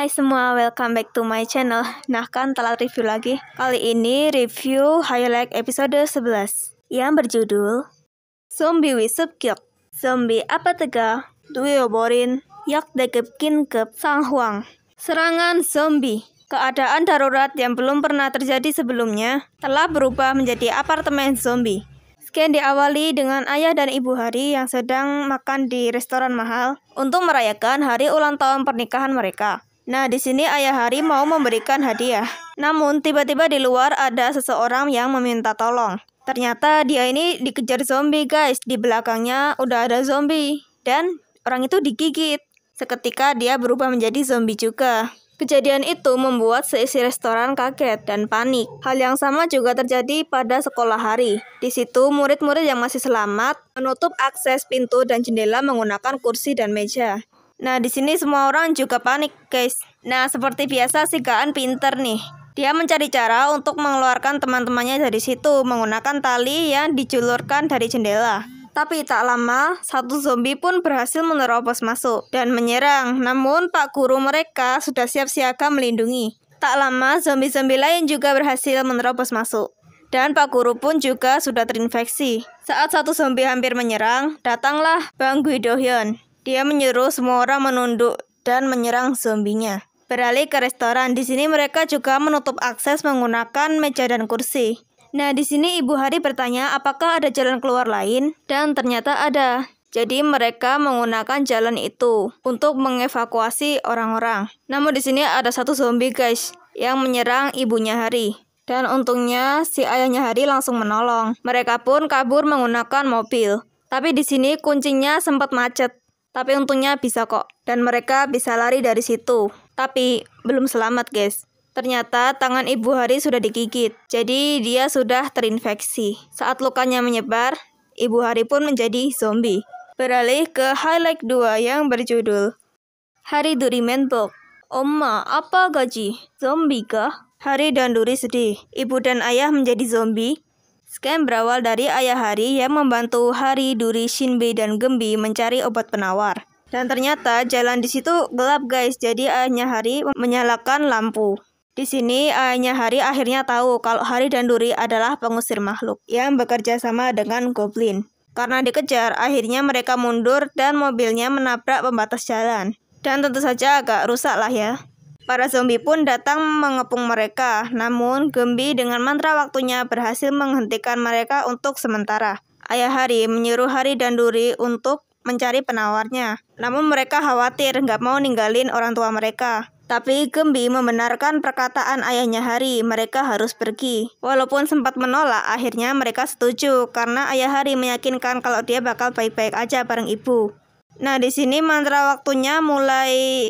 Hai semua, welcome back to my channel Nah kan telat review lagi Kali ini review highlight episode 11 Yang berjudul Zombie with Kyok Zombie apa tega? Duo Borin Yak kin Kep Sang Huang Serangan zombie Keadaan darurat yang belum pernah terjadi sebelumnya telah berubah menjadi apartemen zombie. Scan diawali dengan ayah dan ibu Hari yang sedang makan di restoran mahal untuk merayakan hari ulang tahun pernikahan mereka. Nah, di sini ayah Hari mau memberikan hadiah. Namun, tiba-tiba di luar ada seseorang yang meminta tolong. Ternyata dia ini dikejar zombie, guys. Di belakangnya udah ada zombie. Dan orang itu digigit. Seketika dia berubah menjadi zombie juga. Kejadian itu membuat seisi restoran kaget dan panik. Hal yang sama juga terjadi pada sekolah hari. Di situ, murid-murid yang masih selamat menutup akses pintu dan jendela menggunakan kursi dan meja. Nah, di sini semua orang juga panik, guys. Nah, seperti biasa si Gaan pinter nih. Dia mencari cara untuk mengeluarkan teman-temannya dari situ menggunakan tali yang dijulurkan dari jendela. Tapi tak lama, satu zombie pun berhasil menerobos masuk dan menyerang. Namun, Pak Guru mereka sudah siap siaga melindungi. Tak lama, zombie-zombie lain juga berhasil menerobos masuk. Dan Pak Guru pun juga sudah terinfeksi. Saat satu zombie hampir menyerang, datanglah Bang Guido Hyun. Dia menyuruh semua orang menunduk dan menyerang zombinya. Beralih ke restoran, di sini mereka juga menutup akses menggunakan meja dan kursi. Nah, di sini Ibu Hari bertanya apakah ada jalan keluar lain, dan ternyata ada. Jadi mereka menggunakan jalan itu untuk mengevakuasi orang-orang. Namun di sini ada satu zombie guys yang menyerang ibunya Hari. Dan untungnya si ayahnya Hari langsung menolong. Mereka pun kabur menggunakan mobil. Tapi di sini kuncinya sempat macet. Tapi untungnya bisa kok, dan mereka bisa lari dari situ. Tapi belum selamat, guys. Ternyata tangan Ibu Hari sudah digigit, jadi dia sudah terinfeksi. Saat lukanya menyebar, Ibu Hari pun menjadi zombie. Beralih ke highlight 2 yang berjudul Hari Duri Menbok. Oma, apa gaji? Zombie kah? Hari dan Duri sedih. Ibu dan ayah menjadi zombie Scam berawal dari ayah Hari yang membantu Hari, Duri, Shinbei, dan Gembi mencari obat penawar. Dan ternyata jalan di situ gelap guys, jadi ayahnya Hari menyalakan lampu. Di sini ayahnya Hari akhirnya tahu kalau Hari dan Duri adalah pengusir makhluk yang bekerja sama dengan Goblin. Karena dikejar, akhirnya mereka mundur dan mobilnya menabrak pembatas jalan. Dan tentu saja agak rusak lah ya. Para zombie pun datang mengepung mereka, namun Gembi dengan mantra waktunya berhasil menghentikan mereka untuk sementara. Ayah Hari menyuruh Hari dan Duri untuk mencari penawarnya. Namun mereka khawatir nggak mau ninggalin orang tua mereka. Tapi Gembi membenarkan perkataan ayahnya Hari, mereka harus pergi. Walaupun sempat menolak, akhirnya mereka setuju karena ayah Hari meyakinkan kalau dia bakal baik-baik aja bareng ibu. Nah, di sini mantra waktunya mulai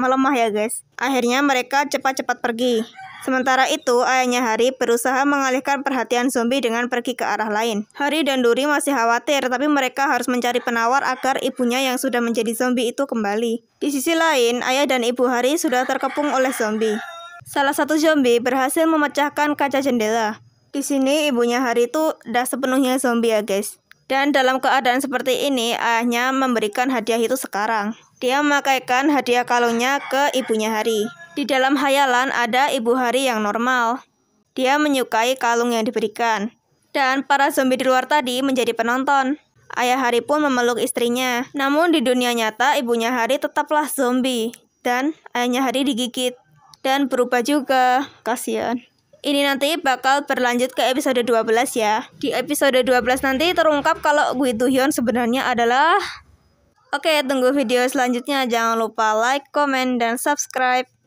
melemah ya guys. Akhirnya mereka cepat-cepat pergi. Sementara itu, ayahnya Hari berusaha mengalihkan perhatian zombie dengan pergi ke arah lain. Hari dan Duri masih khawatir, tapi mereka harus mencari penawar agar ibunya yang sudah menjadi zombie itu kembali. Di sisi lain, ayah dan ibu Hari sudah terkepung oleh zombie. Salah satu zombie berhasil memecahkan kaca jendela. Di sini ibunya Hari itu udah sepenuhnya zombie ya guys. Dan dalam keadaan seperti ini, ayahnya memberikan hadiah itu sekarang. Dia memakaikan hadiah kalungnya ke ibunya Hari. Di dalam hayalan ada ibu Hari yang normal. Dia menyukai kalung yang diberikan. Dan para zombie di luar tadi menjadi penonton. Ayah Hari pun memeluk istrinya. Namun di dunia nyata, ibunya Hari tetaplah zombie. Dan ayahnya Hari digigit. Dan berubah juga. Kasian ini nanti bakal berlanjut ke episode 12 ya. Di episode 12 nanti terungkap kalau Gui Hyun sebenarnya adalah Oke, tunggu video selanjutnya. Jangan lupa like, komen, dan subscribe.